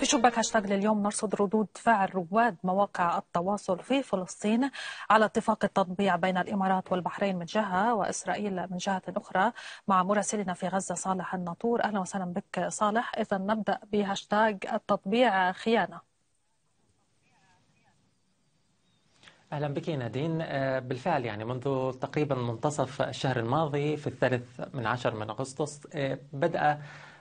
في شباك هاشتاج لليوم نرصد ردود فعل رواد مواقع التواصل في فلسطين على اتفاق التطبيع بين الامارات والبحرين من جهه واسرائيل من جهه اخرى مع مراسلنا في غزه صالح الناطور اهلا وسهلا بك صالح اذا نبدا بهاشتاج التطبيع خيانه اهلا بك نادين آه، بالفعل يعني منذ تقريبا منتصف الشهر الماضي في الثالث من عشر من اغسطس آه، بدا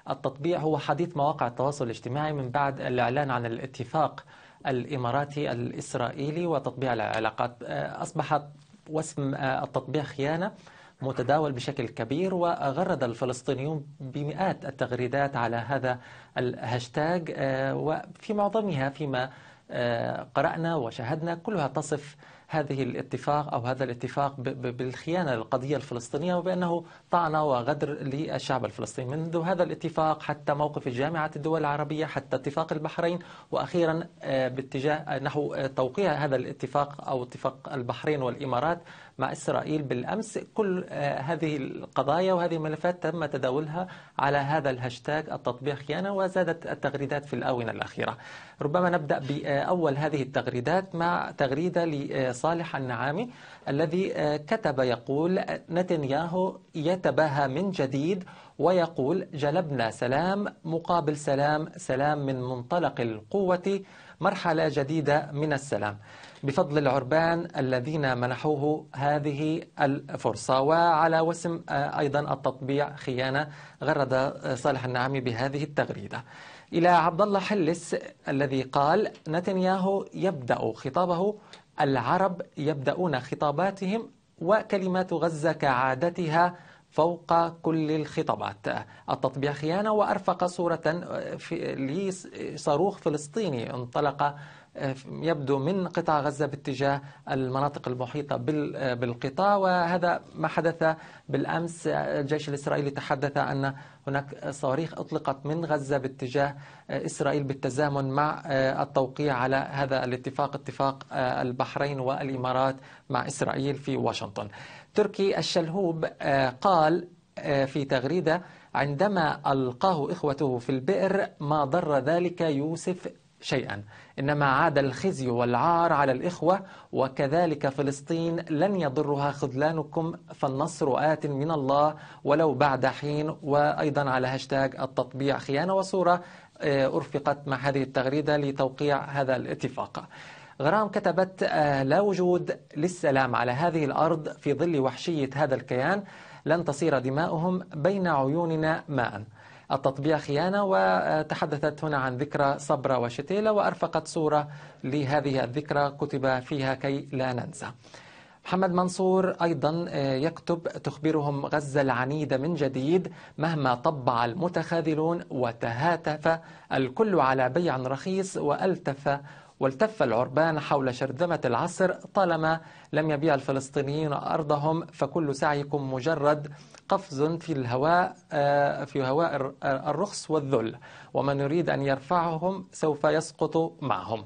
التطبيع هو حديث مواقع التواصل الاجتماعي من بعد الاعلان عن الاتفاق الاماراتي الاسرائيلي وتطبيع العلاقات آه، اصبح وسم التطبيع خيانه متداول بشكل كبير وغرد الفلسطينيون بمئات التغريدات على هذا الهاشتاج وفي معظمها فيما آه، قرأنا وشاهدنا كلها تصف هذه الاتفاق أو هذا الاتفاق بالخيانة للقضية الفلسطينية وبأنه طعنة وغدر للشعب الفلسطيني منذ هذا الاتفاق حتى موقف الجامعة الدول العربية حتى اتفاق البحرين وأخيرا آه، باتجاه آه، نحو آه، توقيع هذا الاتفاق أو اتفاق البحرين والإمارات مع إسرائيل بالأمس كل هذه القضايا وهذه الملفات تم تداولها على هذا الهاشتاج التطبيع خيانة وزادت التغريدات في الآونة الأخيرة ربما نبدأ بأول هذه التغريدات مع تغريدة صالح النعامي الذي آه، كتب يقول نتنياهو يتباهى من جديد ويقول جلبنا سلام مقابل سلام سلام من منطلق القوة مرحلة جديدة من السلام بفضل العربان الذين منحوه هذه الفرصة وعلى وسم آه، أيضا التطبيع خيانة غرد آه، صالح النعمي بهذه التغريدة إلى عبد الله حلس الذي قال نتنياهو يبدأ خطابه العرب يبدأون خطاباتهم وكلمات غزة كعادتها فوق كل الخطابات التطبيع خيانة وأرفق صورة آه، لصاروخ فلسطيني انطلق آه، يبدو من قطاع غزة باتجاه المناطق المحيطة آه، بالقطاع وهذا ما حدث بالأمس آه، الجيش الإسرائيلي تحدث أن هناك صواريخ أطلقت من غزة باتجاه إسرائيل بالتزامن مع التوقيع على هذا الاتفاق اتفاق البحرين والإمارات مع إسرائيل في واشنطن تركي الشلهوب قال في تغريدة عندما ألقاه إخوته في البئر ما ضر ذلك يوسف شيئا إنما عاد الخزي والعار على الإخوة وكذلك فلسطين لن يضرها خذلانكم فالنصر آت من الله ولو بعد حين وأيضا على هاشتاج التطبيع خيانة وصورة آه، أرفقت مع هذه التغريدة لتوقيع هذا الاتفاق غرام كتبت آه، لا وجود للسلام على هذه الأرض في ظل وحشية هذا الكيان لن تصير دماؤهم بين عيوننا ماءً التطبيع خيانة وتحدثت هنا عن ذكرى صبرة وشتيلة وأرفقت صورة لهذه الذكرى كتب فيها كي لا ننسى محمد منصور أيضا آه، يكتب تخبرهم غزة العنيدة من جديد مهما طبع المتخاذلون وتهاتف الكل على بيع رخيص وألتف والتف العربان حول شرذمة العصر طالما لم يبيع الفلسطينيين أرضهم فكل سعيكم مجرد قفز في الهواء آه، في هواء آه، الرخص والذل ومن يريد أن يرفعهم سوف يسقط معهم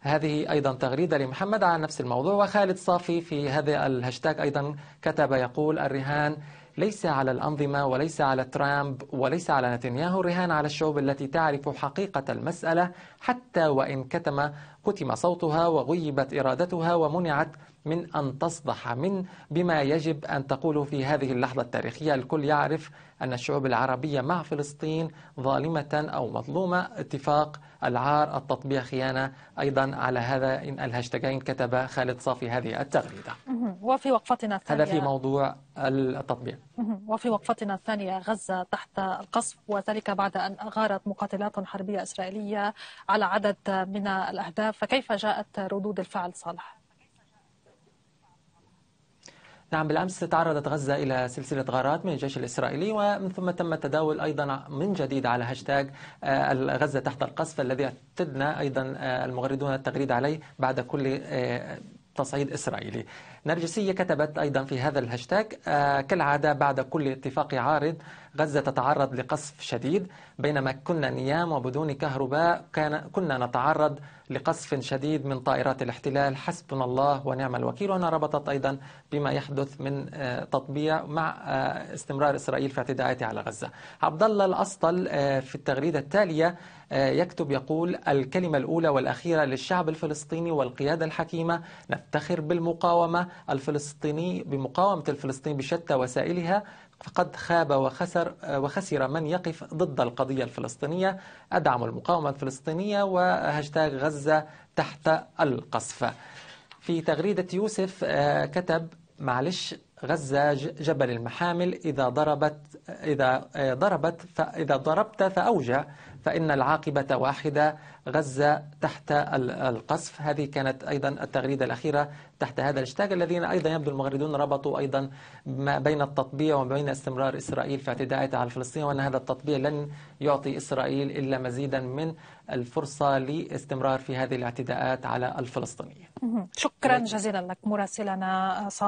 هذه أيضا تغريدة لمحمد على نفس الموضوع وخالد صافي في هذا الهاشتاج أيضا كتب يقول الرهان ليس على الأنظمة وليس على ترامب وليس على نتنياهو الرهان على الشعوب التي تعرف حقيقة المسألة حتى وإن كتم كتم صوتها وغيبت إرادتها ومنعت من أن تصدح من بما يجب أن تقوله في هذه اللحظة التاريخية الكل يعرف أن الشعوب العربية مع فلسطين ظالمة أو مظلومة اتفاق العار التطبيع خيانة أيضا على هذا إن الهاشتاجين كتب خالد صافي هذه التغريدة وفي وقفتنا الثانية هذا في موضوع التطبيع وفي وقفتنا الثانية غزة تحت القصف وذلك بعد أن أغارت مقاتلات حربية إسرائيلية على عدد من الأهداف فكيف جاءت ردود الفعل صالح؟ نعم بالأمس تعرضت غزة إلى سلسلة غارات من الجيش الإسرائيلي ومن ثم تم التداول أيضا من جديد على هاشتاج آه، غزة تحت القصف الذي اعتدنا أيضا آه، المغردون التغريد عليه بعد كل آه، تصعيد إسرائيلي نرجسية كتبت أيضا في هذا الهاشتاج آه، كالعادة بعد كل اتفاق عارض غزة تتعرض لقصف شديد بينما كنا نيام وبدون كهرباء كان كنا نتعرض لقصف شديد من طائرات الاحتلال حسبنا الله ونعم الوكيل وأنا ربطت أيضا بما يحدث من آه، تطبيع مع آه، استمرار إسرائيل في اعتداءاتها على غزة عبد الله الأسطل في التغريدة التالية يكتب يقول الكلمة الأولى والأخيرة للشعب الفلسطيني والقيادة الحكيمة نفتخر بالمقاومة الفلسطيني بمقاومة الفلسطين بشتى وسائلها فقد خاب وخسر وخسر من يقف ضد القضية الفلسطينية أدعم المقاومة الفلسطينية وهاشتاغ غزة تحت القصف في تغريدة يوسف آه، كتب معلش غزة جبل المحامل إذا ضربت إذا آه، ضربت فإذا ضربت فأوجع فإن العاقبة واحدة غزة تحت القصف هذه كانت أيضا التغريدة الأخيرة تحت هذا الاشتاق الذين أيضا يبدو المغردون ربطوا أيضا ما بين التطبيع وما بين استمرار إسرائيل في اعتداءاتها على الفلسطينيين وأن هذا التطبيع لن يعطي إسرائيل إلا مزيدا من الفرصة لاستمرار في هذه الاعتداءات على الفلسطينيين شكرا جزيلا لك مراسلنا